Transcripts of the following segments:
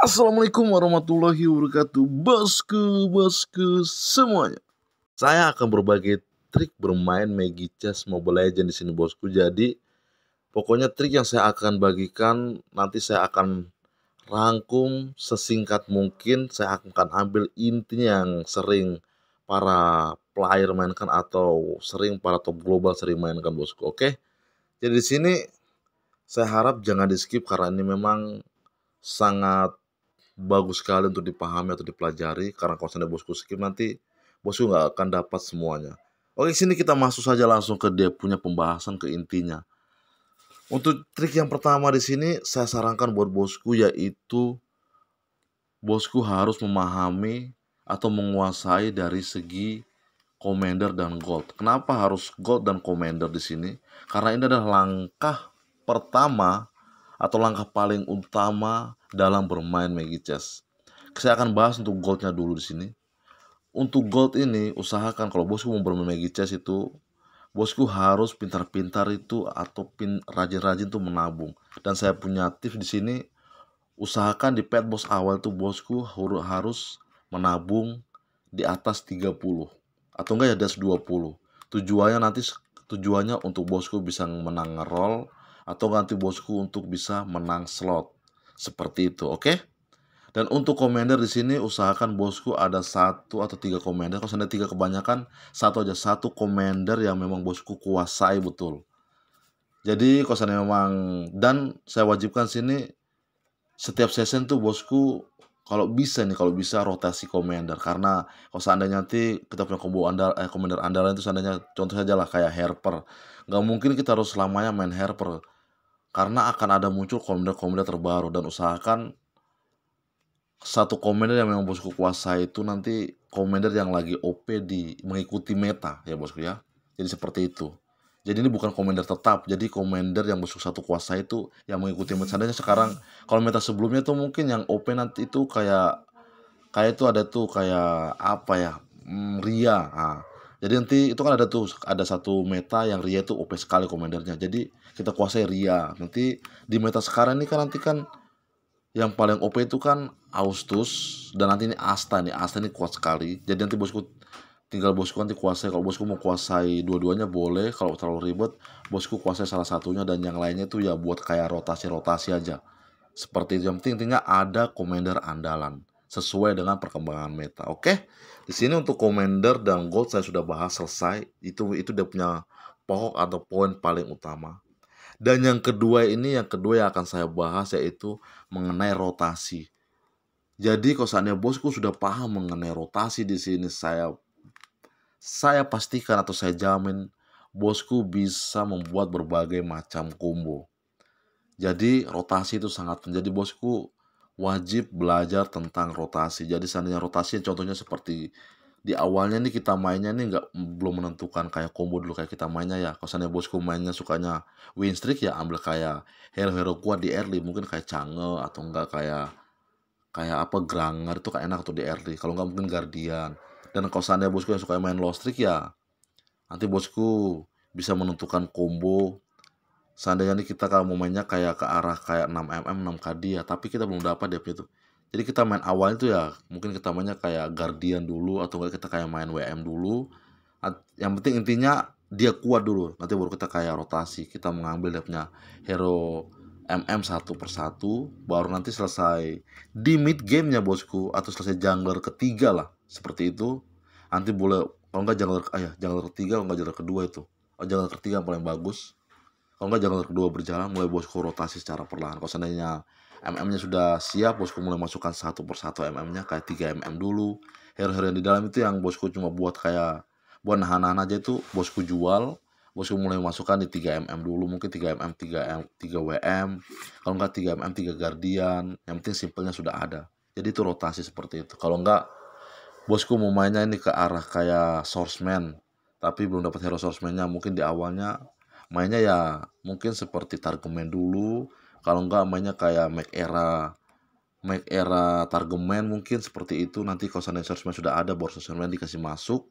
Assalamualaikum warahmatullahi wabarakatuh Bosku, bosku semuanya Saya akan berbagi trik bermain Magic Chess Mobile Legends di sini bosku Jadi pokoknya trik yang saya akan bagikan Nanti saya akan rangkum sesingkat mungkin Saya akan ambil intinya yang sering para player mainkan Atau sering para top global sering mainkan bosku Oke Jadi di sini saya harap jangan di skip karena ini memang sangat bagus sekali untuk dipahami atau dipelajari karena kalau seandainya bosku skip nanti bosku nggak akan dapat semuanya. Oke sini kita masuk saja langsung ke dia punya pembahasan ke intinya. Untuk trik yang pertama di sini saya sarankan buat bosku yaitu bosku harus memahami atau menguasai dari segi Commander dan Gold. Kenapa harus Gold dan Commander di sini? Karena ini adalah langkah pertama atau langkah paling utama dalam bermain Magic Chess. Saya akan bahas untuk goldnya dulu di sini. Untuk gold ini usahakan kalau bosku mau bermain Magic Chess itu bosku harus pintar-pintar itu atau pin rajin-rajin tuh menabung. Dan saya punya tips di sini usahakan di pet bos awal tuh bosku harus menabung di atas 30 atau enggak ya das 20. Tujuannya nanti tujuannya untuk bosku bisa menang roll atau ganti bosku untuk bisa menang slot. Seperti itu, oke? Okay? Dan untuk commander di sini usahakan bosku ada satu atau tiga commander. Kalau seandainya tiga kebanyakan, satu aja satu commander yang memang bosku kuasai betul. Jadi kalau seandainya memang dan saya wajibkan sini setiap season tuh bosku kalau bisa nih kalau bisa rotasi commander karena kalau seandainya nanti kita punya combo andal eh, commander andalan itu seandainya contoh saja lah kayak Harper nggak mungkin kita harus selamanya main Harper karena akan ada muncul komunitas-komunitas terbaru dan usahakan satu komander yang memang bosku kuasa itu nanti komander yang lagi OP di mengikuti meta ya bosku ya. Jadi seperti itu. Jadi ini bukan komander tetap, jadi komander yang bosku satu kuasa itu yang mengikuti meta. Seandainya sekarang kalau meta sebelumnya tuh mungkin yang OP nanti itu kayak kayak itu ada tuh kayak apa ya? Hmm, Ria. Nah, jadi nanti itu kan ada tuh ada satu meta yang Ria tuh OP sekali komandernya. Jadi kita kuasai Ria. Nanti di meta sekarang ini kan nanti kan yang paling OP itu kan Austus dan nanti ini Asta nih. Asta ini kuat sekali. Jadi nanti bosku tinggal bosku nanti kuasai kalau bosku mau kuasai dua-duanya boleh kalau terlalu ribet bosku kuasai salah satunya dan yang lainnya tuh ya buat kayak rotasi-rotasi aja seperti itu yang penting intinya ada komander andalan sesuai dengan perkembangan meta. Oke. Okay? Di sini untuk commander dan gold saya sudah bahas selesai. Itu itu dia punya pokok atau poin paling utama. Dan yang kedua ini yang kedua yang akan saya bahas yaitu mengenai rotasi. Jadi kalau seandainya bosku sudah paham mengenai rotasi di sini saya saya pastikan atau saya jamin bosku bisa membuat berbagai macam combo. Jadi rotasi itu sangat menjadi bosku wajib belajar tentang rotasi. Jadi seandainya rotasi contohnya seperti di awalnya nih kita mainnya nih nggak belum menentukan kayak combo dulu kayak kita mainnya ya. Kalau seandainya bosku mainnya sukanya win streak ya ambil kayak hero-hero kuat di early mungkin kayak Change atau enggak kayak kayak apa Granger itu kayak enak tuh di early. Kalau nggak mungkin Guardian. Dan kalau seandainya bosku yang suka main low streak ya nanti bosku bisa menentukan combo seandainya nih kita kalau mau mainnya kayak ke arah kayak 6 mm 6 kd ya tapi kita belum dapat dp itu jadi kita main awal itu ya mungkin kita mainnya kayak guardian dulu atau enggak kita kayak main wm dulu yang penting intinya dia kuat dulu nanti baru kita kayak rotasi kita mengambil dia punya hero MM satu persatu baru nanti selesai di mid gamenya bosku atau selesai jungler ketiga lah seperti itu nanti boleh kalau enggak jungler ayah ya, jungler ketiga kalau enggak jungler kedua itu oh, jungler ketiga yang paling bagus kalau nggak jangan kedua berjalan, mulai bosku rotasi secara perlahan. Kalau seandainya MM-nya sudah siap, bosku mulai masukkan satu persatu MM-nya kayak 3 MM dulu. Hero-hero yang di dalam itu yang bosku cuma buat kayak buat nahan-nahan aja itu bosku jual. Bosku mulai masukkan di 3 MM dulu, mungkin 3 MM, 3 M, 3 WM. Kalau nggak 3 MM, 3 Guardian. Yang penting simpelnya sudah ada. Jadi itu rotasi seperti itu. Kalau nggak bosku mau mainnya ini ke arah kayak sourceman tapi belum dapat hero swordsman nya mungkin di awalnya mainnya ya mungkin seperti Targumen dulu kalau enggak mainnya kayak Mac era Mac era Targumen mungkin seperti itu nanti kalau sudah ada board searchman dikasih masuk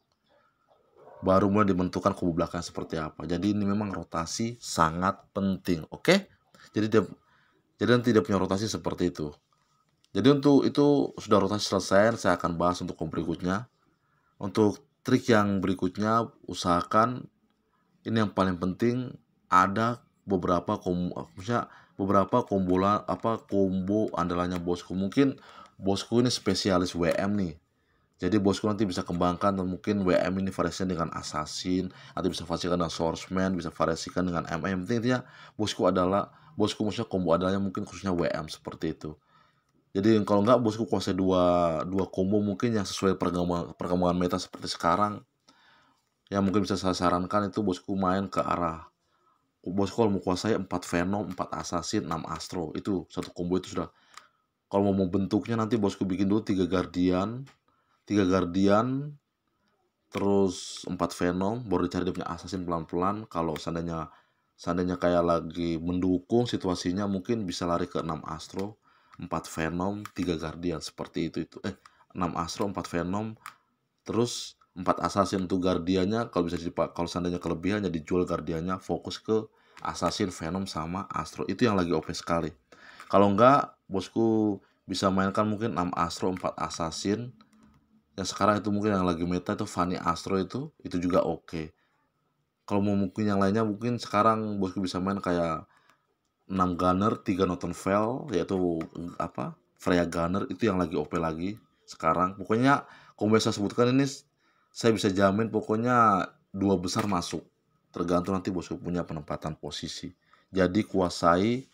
baru mulai dibentukkan kubu belakang seperti apa jadi ini memang rotasi sangat penting oke okay? jadi dia jadi nanti dia punya rotasi seperti itu jadi untuk itu sudah rotasi selesai saya akan bahas untuk berikutnya untuk trik yang berikutnya usahakan ini yang paling penting ada beberapa kom misalnya beberapa kombola apa combo andalannya bosku mungkin bosku ini spesialis WM nih jadi bosku nanti bisa kembangkan dan mungkin WM ini variasi dengan assassin atau bisa variasikan dengan swordsman bisa variasikan dengan MM penting intinya bosku adalah bosku maksudnya combo andalannya mungkin khususnya WM seperti itu jadi kalau nggak bosku kuasai dua dua combo mungkin yang sesuai perkembangan perkembangan meta seperti sekarang yang mungkin bisa saya sarankan itu bosku main ke arah bosku kalau mau kuasai 4 Venom, 4 Assassin, 6 Astro itu satu combo itu sudah kalau mau bentuknya nanti bosku bikin dulu 3 Guardian 3 Guardian terus 4 Venom baru dicari dia punya Assassin pelan-pelan kalau seandainya seandainya kayak lagi mendukung situasinya mungkin bisa lari ke 6 Astro 4 Venom, 3 Guardian seperti itu itu eh 6 Astro, 4 Venom terus empat assassin tuh guardiannya kalau bisa dipakai kalau seandainya kelebihannya dijual guardiannya fokus ke assassin venom sama astro itu yang lagi OP sekali kalau enggak bosku bisa mainkan mungkin 6 astro 4 assassin yang sekarang itu mungkin yang lagi meta itu Fanny Astro itu itu juga oke okay. kalau mau mungkin yang lainnya mungkin sekarang bosku bisa main kayak 6 gunner 3 noton Fell yaitu apa Freya Gunner itu yang lagi OP lagi sekarang pokoknya kalau saya sebutkan ini saya bisa jamin pokoknya dua besar masuk. Tergantung nanti bosku punya penempatan posisi. Jadi kuasai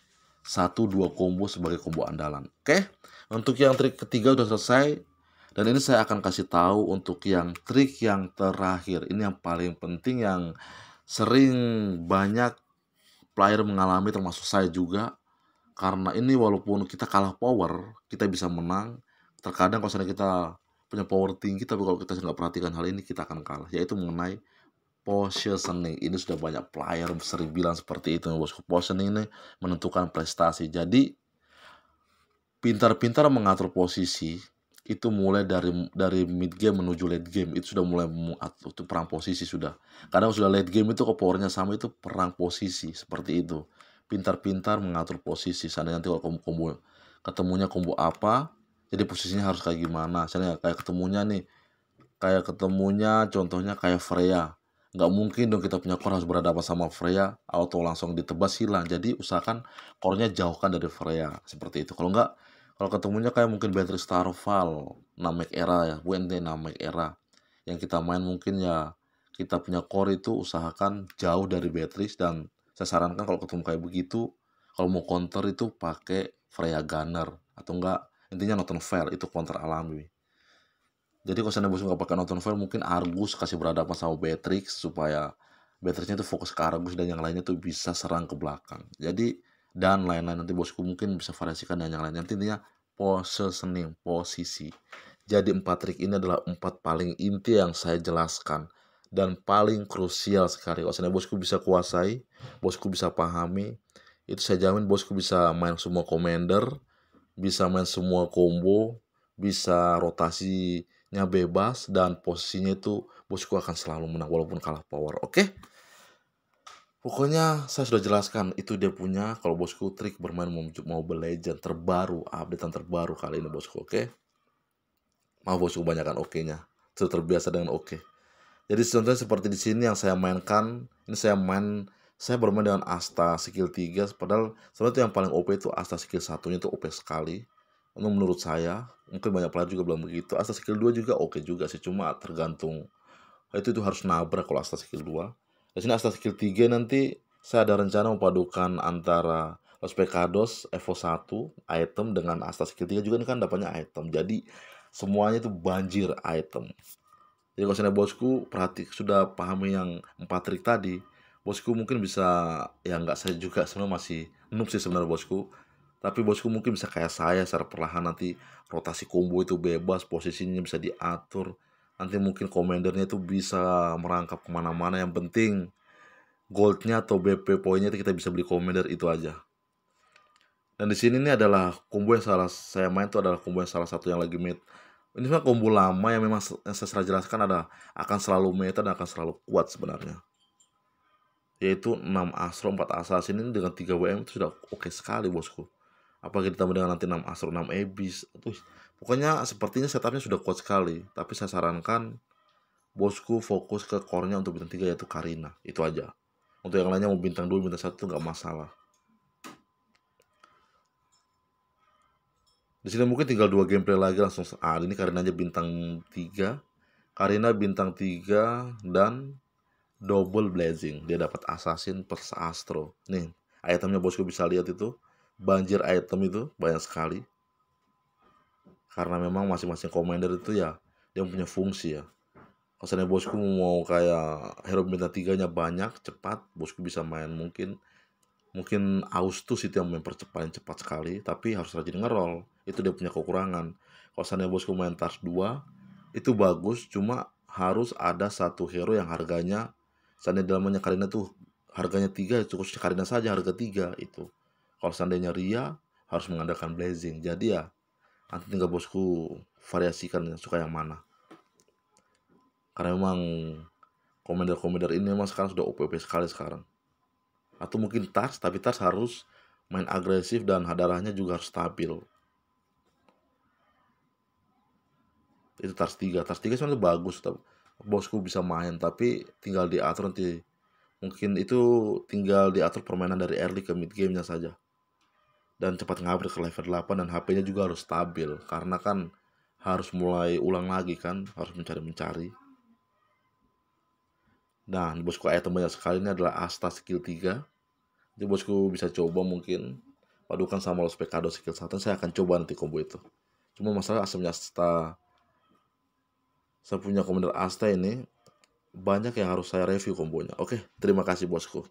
satu dua combo sebagai combo andalan. Oke, untuk yang trik ketiga sudah selesai. Dan ini saya akan kasih tahu untuk yang trik yang terakhir. Ini yang paling penting yang sering banyak player mengalami termasuk saya juga. Karena ini walaupun kita kalah power, kita bisa menang. Terkadang kalau kita punya power tinggi tapi kalau kita tidak perhatikan hal ini kita akan kalah yaitu mengenai positioning ini sudah banyak player sering bilang seperti itu bosku positioning ini menentukan prestasi jadi pintar-pintar mengatur posisi itu mulai dari dari mid game menuju late game itu sudah mulai mengatur, itu perang posisi sudah kadang sudah late game itu powernya sama itu perang posisi seperti itu pintar-pintar mengatur posisi seandainya nanti kalau kombo, kombo ketemunya kombo apa jadi posisinya harus kayak gimana misalnya kayak ketemunya nih kayak ketemunya contohnya kayak Freya nggak mungkin dong kita punya core harus berhadapan sama Freya atau langsung ditebas hilang jadi usahakan core-nya jauhkan dari Freya seperti itu kalau nggak kalau ketemunya kayak mungkin Beatrice Starval Namek Era ya WNT Namek Era yang kita main mungkin ya kita punya core itu usahakan jauh dari Beatrice dan saya sarankan kalau ketemu kayak begitu kalau mau counter itu pakai Freya Gunner atau enggak intinya nonton fair itu counter alami jadi kalau seandainya bosku nggak pakai nonton fair mungkin Argus kasih berhadapan sama Beatrix supaya Beatrixnya itu fokus ke Argus dan yang lainnya tuh bisa serang ke belakang jadi dan lain-lain nanti bosku mungkin bisa variasikan dan yang lainnya intinya intinya positioning posisi jadi empat trik ini adalah empat paling inti yang saya jelaskan dan paling krusial sekali kalau bosku bisa kuasai bosku bisa pahami itu saya jamin bosku bisa main semua commander bisa main semua combo, bisa rotasinya bebas dan posisinya itu bosku akan selalu menang walaupun kalah power. Oke? Okay? Pokoknya saya sudah jelaskan itu dia punya kalau bosku trik bermain Mobile Legend terbaru, updatean terbaru kali ini bosku, oke? Okay? Maaf bosku banyakkan oke-nya. Okay sudah terbiasa dengan oke. Okay. Jadi contohnya seperti di sini yang saya mainkan, ini saya main saya bermain dengan Asta skill 3 padahal sebenarnya yang paling OP itu Asta skill satunya itu OP sekali untuk menurut saya mungkin banyak pelajar juga belum begitu Asta skill 2 juga oke okay juga sih cuma tergantung itu itu harus nabrak kalau Asta skill 2 di sini Asta skill 3 nanti saya ada rencana memadukan antara Los Pecados Evo 1 item dengan Asta skill 3 juga ini kan dapatnya item jadi semuanya itu banjir item jadi kalau saya bosku perhati sudah pahami yang empat trik tadi bosku mungkin bisa ya nggak saya juga sebenarnya masih noob sih sebenarnya bosku tapi bosku mungkin bisa kayak saya secara perlahan nanti rotasi combo itu bebas posisinya bisa diatur nanti mungkin komandernya itu bisa merangkap kemana-mana yang penting goldnya atau BP poinnya itu kita bisa beli commander itu aja dan di sini ini adalah combo yang salah saya main itu adalah combo yang salah satu yang lagi mid ini sebenarnya kan combo lama yang memang yang saya jelaskan ada akan selalu meta dan akan selalu kuat sebenarnya yaitu 6 Astro, 4 Assassin ini dengan 3 WM itu sudah oke okay sekali bosku apalagi ditambah dengan nanti 6 Astro, 6 Abyss Aduh, pokoknya sepertinya setupnya sudah kuat sekali tapi saya sarankan bosku fokus ke core-nya untuk bintang 3 yaitu Karina itu aja untuk yang lainnya mau bintang 2, bintang 1 itu nggak masalah di sini mungkin tinggal dua gameplay lagi langsung ah ini Karina aja bintang 3 Karina bintang 3 dan double blazing. Dia dapat assassin plus astro. Nih, itemnya bosku bisa lihat itu. Banjir item itu banyak sekali. Karena memang masing-masing commander itu ya dia punya fungsi ya. Kalau bosku mau kayak hero bintang tiganya banyak, cepat, bosku bisa main mungkin mungkin Austus itu yang mempercepat cepat sekali, tapi harus rajin ngerol. Itu dia punya kekurangan. Kalau seandainya bosku main Tars 2, itu bagus, cuma harus ada satu hero yang harganya seandainya dalamnya Karina tuh harganya tiga cukup Karina saja harga tiga itu kalau seandainya Ria harus mengandalkan blazing jadi ya nanti tinggal bosku variasikan yang suka yang mana karena memang komender-komender ini memang sekarang sudah OPP sekali sekarang atau mungkin tas tapi tas harus main agresif dan hadarahnya juga harus stabil itu tas tiga tas tiga sebenarnya bagus tapi bosku bisa main tapi tinggal diatur nanti mungkin itu tinggal diatur permainan dari early ke mid gamenya saja dan cepat ngabrik ke level 8 dan HP-nya juga harus stabil karena kan harus mulai ulang lagi kan harus mencari-mencari nah bosku item banyak sekali ini adalah Asta skill 3 jadi bosku bisa coba mungkin padukan sama Los Pecado skill 1 saya akan coba nanti combo itu cuma masalah asamnya Asta saya punya komander Asta ini banyak yang harus saya review kombonya. Oke, terima kasih bosku.